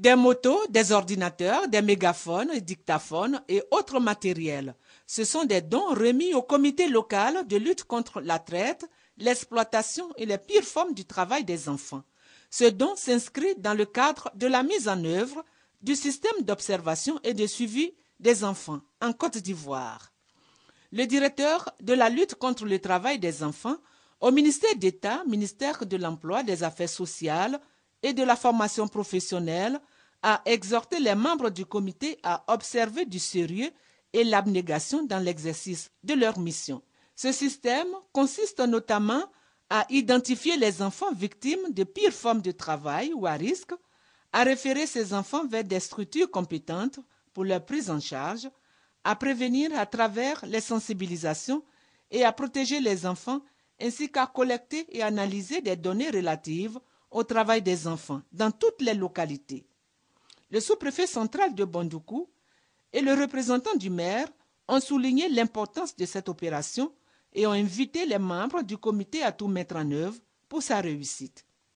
des motos, des ordinateurs, des mégaphones, dictaphones et autres matériels. Ce sont des dons remis au comité local de lutte contre la traite, l'exploitation et les pires formes du travail des enfants. Ce don s'inscrit dans le cadre de la mise en œuvre du système d'observation et de suivi des enfants en Côte d'Ivoire. Le directeur de la lutte contre le travail des enfants au ministère d'État, ministère de l'Emploi, des Affaires sociales, et de la formation professionnelle à exhorter les membres du comité à observer du sérieux et l'abnégation dans l'exercice de leur mission. Ce système consiste notamment à identifier les enfants victimes de pires formes de travail ou à risque, à référer ces enfants vers des structures compétentes pour leur prise en charge, à prévenir à travers les sensibilisations et à protéger les enfants, ainsi qu'à collecter et analyser des données relatives au travail des enfants dans toutes les localités. Le sous-préfet central de Bandoukou et le représentant du maire ont souligné l'importance de cette opération et ont invité les membres du comité à tout mettre en œuvre pour sa réussite.